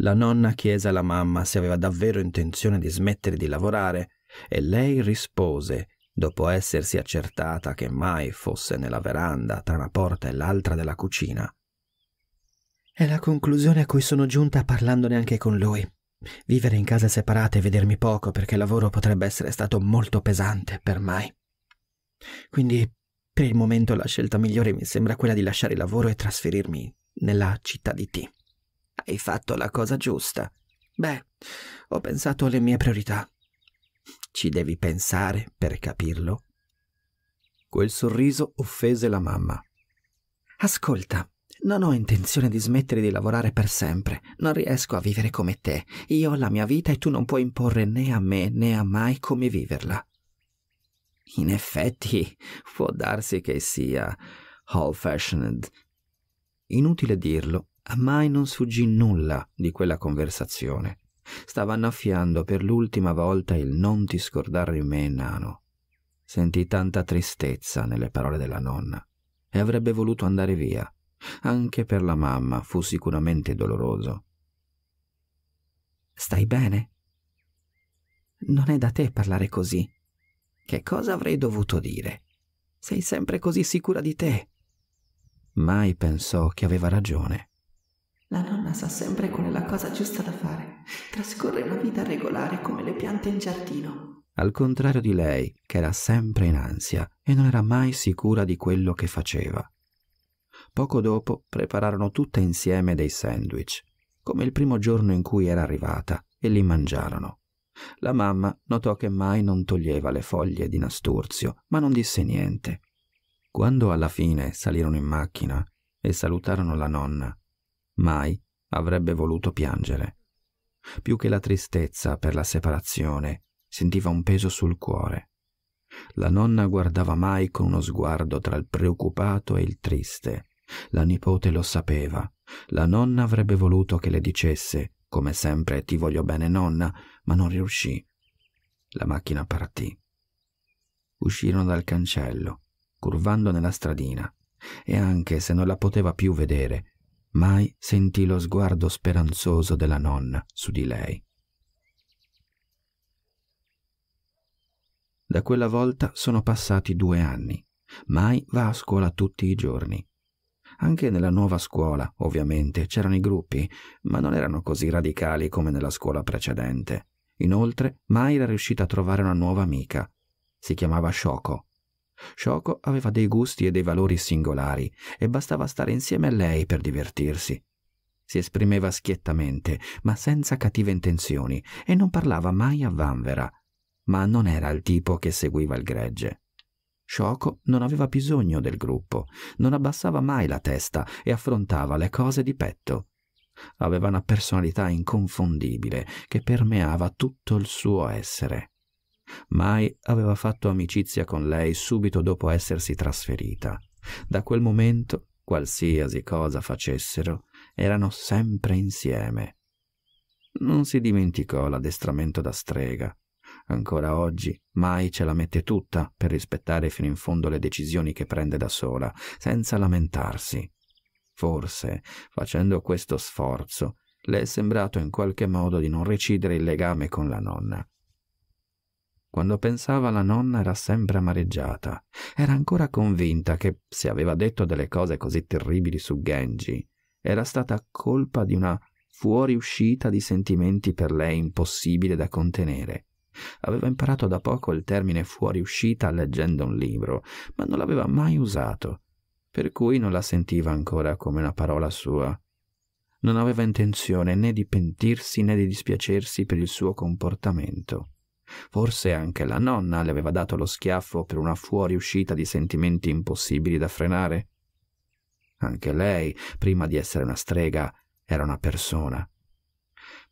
La nonna chiese alla mamma se aveva davvero intenzione di smettere di lavorare e lei rispose dopo essersi accertata che mai fosse nella veranda tra una porta e l'altra della cucina. È la conclusione a cui sono giunta parlandone anche con lui. Vivere in case separate e vedermi poco perché il lavoro potrebbe essere stato molto pesante per mai. Quindi, per il momento, la scelta migliore mi sembra quella di lasciare il lavoro e trasferirmi nella città di T. Hai fatto la cosa giusta. Beh, ho pensato alle mie priorità. Ci devi pensare per capirlo. Quel sorriso offese la mamma. Ascolta, non ho intenzione di smettere di lavorare per sempre. Non riesco a vivere come te. Io ho la mia vita e tu non puoi imporre né a me né a mai come viverla. In effetti, può darsi che sia old fashioned. Inutile dirlo, a mai non sfuggì nulla di quella conversazione. Stava annaffiando per l'ultima volta il non ti scordare di me, nano. Sentì tanta tristezza nelle parole della nonna e avrebbe voluto andare via. Anche per la mamma fu sicuramente doloroso. Stai bene? Non è da te parlare così. Che cosa avrei dovuto dire? Sei sempre così sicura di te. Mai pensò che aveva ragione. La nonna sa sempre qual è la cosa giusta da fare. Trascorre una vita regolare come le piante in giardino. Al contrario di lei, che era sempre in ansia e non era mai sicura di quello che faceva. Poco dopo prepararono tutte insieme dei sandwich, come il primo giorno in cui era arrivata, e li mangiarono. La mamma notò che mai non toglieva le foglie di nasturzio, ma non disse niente. Quando alla fine salirono in macchina e salutarono la nonna, mai avrebbe voluto piangere. Più che la tristezza per la separazione, sentiva un peso sul cuore. La nonna guardava mai con uno sguardo tra il preoccupato e il triste. La nipote lo sapeva. La nonna avrebbe voluto che le dicesse, come sempre, ti voglio bene nonna, ma non riuscì. La macchina partì. Uscirono dal cancello, curvando nella stradina, e anche se non la poteva più vedere, mai sentì lo sguardo speranzoso della nonna su di lei. Da quella volta sono passati due anni. Mai va a scuola tutti i giorni. Anche nella nuova scuola, ovviamente, c'erano i gruppi, ma non erano così radicali come nella scuola precedente. Inoltre, Mai era riuscita a trovare una nuova amica. Si chiamava Shoko Shoko aveva dei gusti e dei valori singolari e bastava stare insieme a lei per divertirsi. Si esprimeva schiettamente, ma senza cattive intenzioni, e non parlava mai a vanvera, ma non era il tipo che seguiva il gregge. Shoko non aveva bisogno del gruppo, non abbassava mai la testa e affrontava le cose di petto. Aveva una personalità inconfondibile che permeava tutto il suo essere. Mai aveva fatto amicizia con lei subito dopo essersi trasferita. Da quel momento, qualsiasi cosa facessero, erano sempre insieme. Non si dimenticò l'addestramento da strega. Ancora oggi Mai ce la mette tutta per rispettare fino in fondo le decisioni che prende da sola, senza lamentarsi. Forse, facendo questo sforzo, le è sembrato in qualche modo di non recidere il legame con la nonna. Quando pensava alla nonna era sempre amareggiata. Era ancora convinta che, se aveva detto delle cose così terribili su Genji, era stata colpa di una fuoriuscita di sentimenti per lei impossibile da contenere. Aveva imparato da poco il termine fuoriuscita leggendo un libro, ma non l'aveva mai usato, per cui non la sentiva ancora come una parola sua. Non aveva intenzione né di pentirsi né di dispiacersi per il suo comportamento. Forse anche la nonna le aveva dato lo schiaffo per una fuoriuscita di sentimenti impossibili da frenare. Anche lei, prima di essere una strega, era una persona.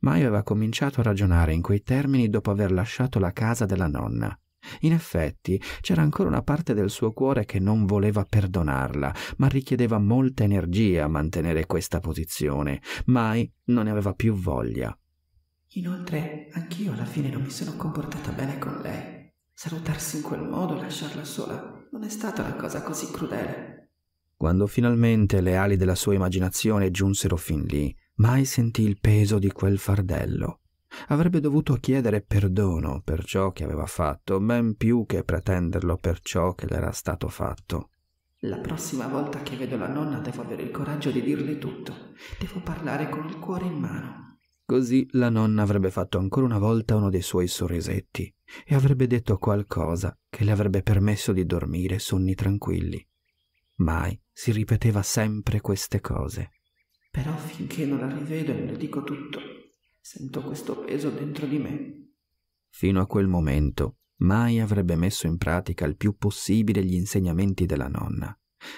Mai aveva cominciato a ragionare in quei termini dopo aver lasciato la casa della nonna. In effetti c'era ancora una parte del suo cuore che non voleva perdonarla, ma richiedeva molta energia a mantenere questa posizione. Mai non ne aveva più voglia. Inoltre, anch'io alla fine non mi sono comportata bene con lei. Salutarsi in quel modo e lasciarla sola non è stata una cosa così crudele. Quando finalmente le ali della sua immaginazione giunsero fin lì, mai sentì il peso di quel fardello. Avrebbe dovuto chiedere perdono per ciò che aveva fatto, ben più che pretenderlo per ciò che le era stato fatto. La prossima volta che vedo la nonna devo avere il coraggio di dirle tutto. Devo parlare con il cuore in mano. Così la nonna avrebbe fatto ancora una volta uno dei suoi sorrisetti e avrebbe detto qualcosa che le avrebbe permesso di dormire sonni tranquilli. Mai si ripeteva sempre queste cose. Però finché non la rivedo e le dico tutto, sento questo peso dentro di me. Fino a quel momento, Mai avrebbe messo in pratica il più possibile gli insegnamenti della nonna,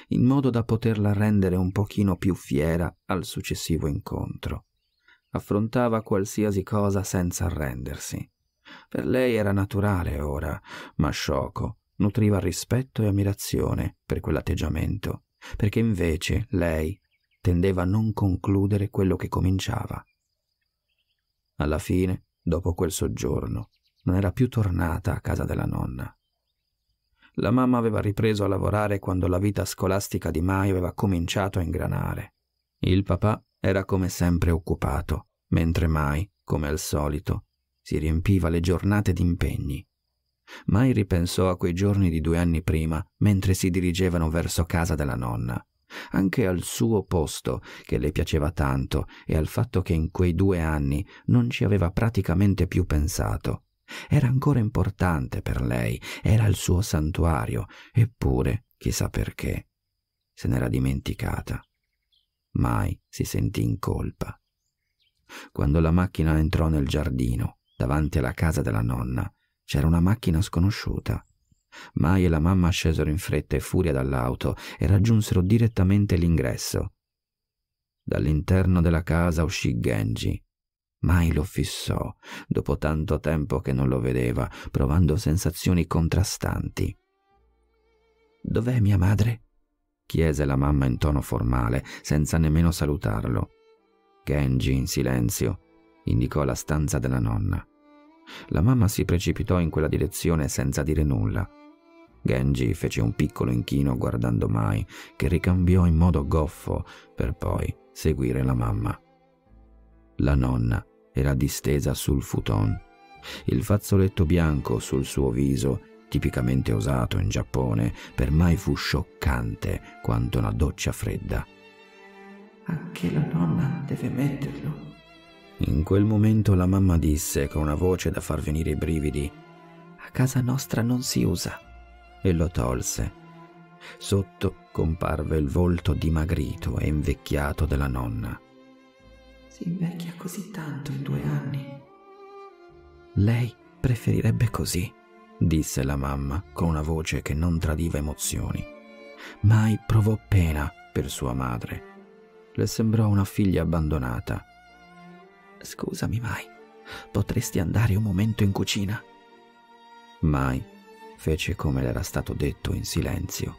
in modo da poterla rendere un pochino più fiera al successivo incontro affrontava qualsiasi cosa senza arrendersi. Per lei era naturale ora, ma Shoko nutriva rispetto e ammirazione per quell'atteggiamento, perché invece lei tendeva a non concludere quello che cominciava. Alla fine, dopo quel soggiorno, non era più tornata a casa della nonna. La mamma aveva ripreso a lavorare quando la vita scolastica di Mai aveva cominciato a ingranare. Il papà era come sempre occupato, mentre mai, come al solito, si riempiva le giornate di impegni. Mai ripensò a quei giorni di due anni prima, mentre si dirigevano verso casa della nonna, anche al suo posto che le piaceva tanto e al fatto che in quei due anni non ci aveva praticamente più pensato. Era ancora importante per lei, era il suo santuario, eppure, chissà perché, se n'era dimenticata mai si sentì in colpa. Quando la macchina entrò nel giardino, davanti alla casa della nonna, c'era una macchina sconosciuta. Mai e la mamma scesero in fretta e furia dall'auto e raggiunsero direttamente l'ingresso. Dall'interno della casa uscì Genji. Mai lo fissò, dopo tanto tempo che non lo vedeva, provando sensazioni contrastanti. Dov'è mia madre? chiese la mamma in tono formale, senza nemmeno salutarlo. Kenji, in silenzio, indicò la stanza della nonna. La mamma si precipitò in quella direzione senza dire nulla. Genji fece un piccolo inchino guardando Mai, che ricambiò in modo goffo per poi seguire la mamma. La nonna era distesa sul futon. Il fazzoletto bianco sul suo viso tipicamente usato in Giappone, per mai fu scioccante quanto una doccia fredda. Anche la nonna deve metterlo. In quel momento la mamma disse con una voce da far venire i brividi: A casa nostra non si usa. E lo tolse. Sotto comparve il volto dimagrito e invecchiato della nonna. Si invecchia così tanto in due anni. Lei preferirebbe così disse la mamma con una voce che non tradiva emozioni. Mai provò pena per sua madre. Le sembrò una figlia abbandonata. Scusami, Mai, potresti andare un momento in cucina? Mai fece come le era stato detto in silenzio.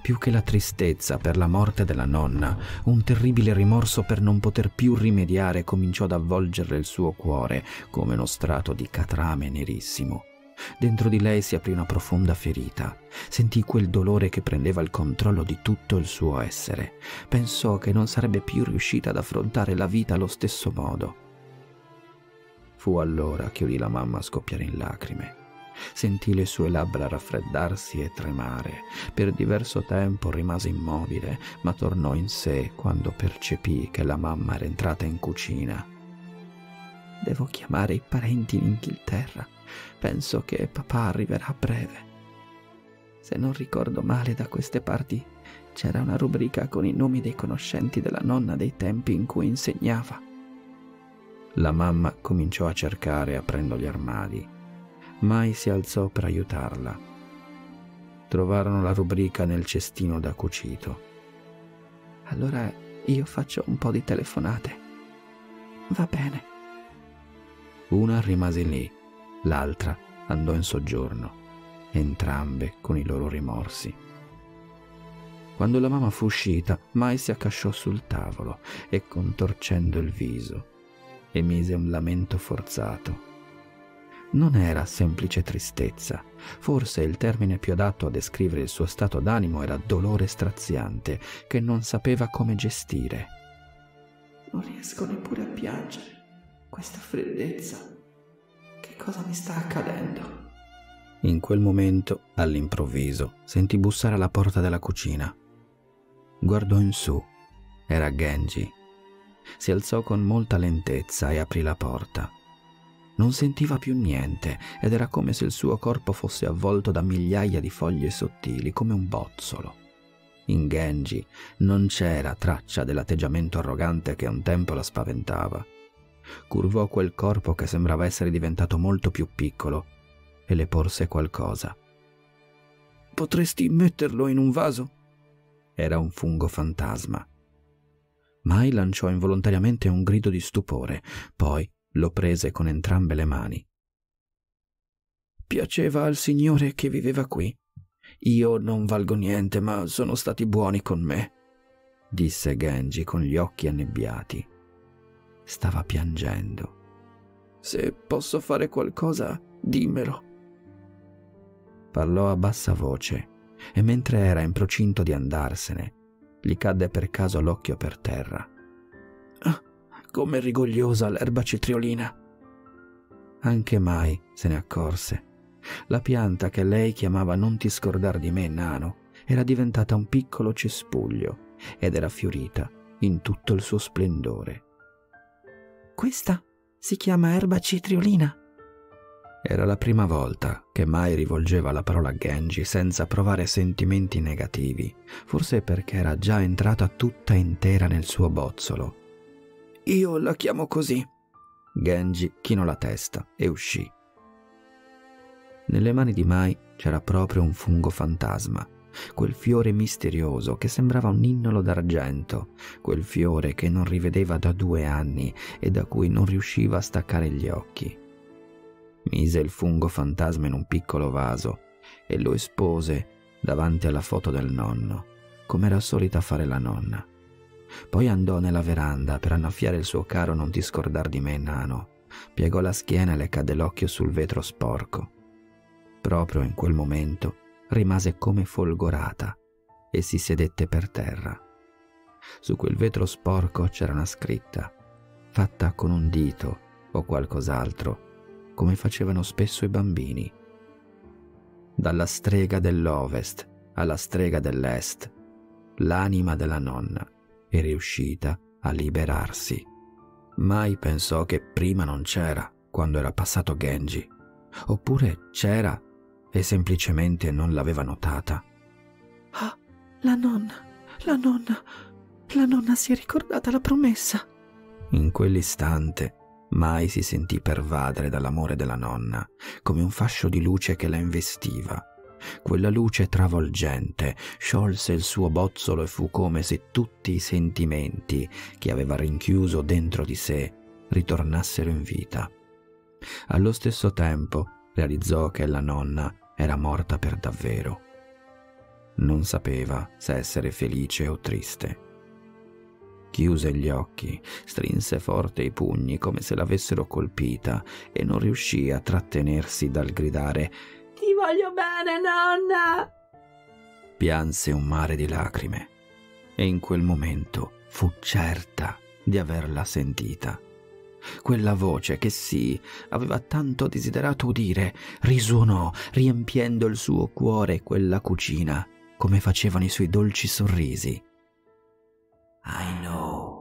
Più che la tristezza per la morte della nonna, un terribile rimorso per non poter più rimediare cominciò ad avvolgere il suo cuore come uno strato di catrame nerissimo Dentro di lei si aprì una profonda ferita. Sentì quel dolore che prendeva il controllo di tutto il suo essere. Pensò che non sarebbe più riuscita ad affrontare la vita allo stesso modo. Fu allora che udì la mamma scoppiare in lacrime. Sentì le sue labbra raffreddarsi e tremare. Per diverso tempo rimase immobile, ma tornò in sé quando percepì che la mamma era entrata in cucina. Devo chiamare i parenti in Inghilterra, Penso che papà arriverà a breve. Se non ricordo male, da queste parti c'era una rubrica con i nomi dei conoscenti della nonna dei tempi in cui insegnava. La mamma cominciò a cercare aprendo gli armadi. Mai si alzò per aiutarla. Trovarono la rubrica nel cestino da cucito. Allora io faccio un po' di telefonate. Va bene. Una rimase lì, l'altra andò in soggiorno, entrambe con i loro rimorsi. Quando la mamma fu uscita, Mai si accasciò sul tavolo e contorcendo il viso, emise un lamento forzato. Non era semplice tristezza, forse il termine più adatto a descrivere il suo stato d'animo era dolore straziante che non sapeva come gestire. Non riesco neppure a piangere, questa freddezza che cosa mi sta accadendo? In quel momento, all'improvviso, sentì bussare alla porta della cucina. Guardò in su. Era Genji. Si alzò con molta lentezza e aprì la porta. Non sentiva più niente ed era come se il suo corpo fosse avvolto da migliaia di foglie sottili, come un bozzolo. In Genji non c'era traccia dell'atteggiamento arrogante che un tempo la spaventava curvò quel corpo che sembrava essere diventato molto più piccolo e le porse qualcosa. Potresti metterlo in un vaso? Era un fungo fantasma. Mai lanciò involontariamente un grido di stupore, poi lo prese con entrambe le mani. Piaceva al Signore che viveva qui. Io non valgo niente, ma sono stati buoni con me, disse Genji con gli occhi annebbiati. Stava piangendo. Se posso fare qualcosa, dimmelo. Parlò a bassa voce e mentre era in procinto di andarsene, gli cadde per caso l'occhio per terra. Ah, come rigogliosa l'erba cetriolina! Anche mai se ne accorse. La pianta che lei chiamava Non ti scordar di me, nano, era diventata un piccolo cespuglio ed era fiorita in tutto il suo splendore. Questa si chiama erba citriolina. Era la prima volta che mai rivolgeva la parola a Genji senza provare sentimenti negativi, forse perché era già entrata tutta intera nel suo bozzolo. Io la chiamo così. Genji chinò la testa e uscì. Nelle mani di Mai c'era proprio un fungo fantasma, quel fiore misterioso che sembrava un ninnolo d'argento, quel fiore che non rivedeva da due anni e da cui non riusciva a staccare gli occhi. Mise il fungo fantasma in un piccolo vaso e lo espose davanti alla foto del nonno, come era solita fare la nonna. Poi andò nella veranda per annaffiare il suo caro non ti scordar di me, nano. Piegò la schiena e le cadde l'occhio sul vetro sporco. Proprio in quel momento rimase come folgorata e si sedette per terra. Su quel vetro sporco c'era una scritta, fatta con un dito o qualcos'altro, come facevano spesso i bambini. Dalla strega dell'ovest alla strega dell'est, l'anima della nonna è riuscita a liberarsi. Mai pensò che prima non c'era, quando era passato Genji, oppure c'era e semplicemente non l'aveva notata. Ah, la nonna, la nonna, la nonna si è ricordata la promessa. In quell'istante Mai si sentì pervadere dall'amore della nonna, come un fascio di luce che la investiva. Quella luce travolgente sciolse il suo bozzolo e fu come se tutti i sentimenti che aveva rinchiuso dentro di sé ritornassero in vita. Allo stesso tempo realizzò che la nonna era morta per davvero. Non sapeva se essere felice o triste. Chiuse gli occhi, strinse forte i pugni come se l'avessero colpita e non riuscì a trattenersi dal gridare Ti voglio bene, nonna! Pianse un mare di lacrime e in quel momento fu certa di averla sentita. Quella voce che sì, aveva tanto desiderato udire, risuonò, riempiendo il suo cuore e quella cucina, come facevano i suoi dolci sorrisi. I know.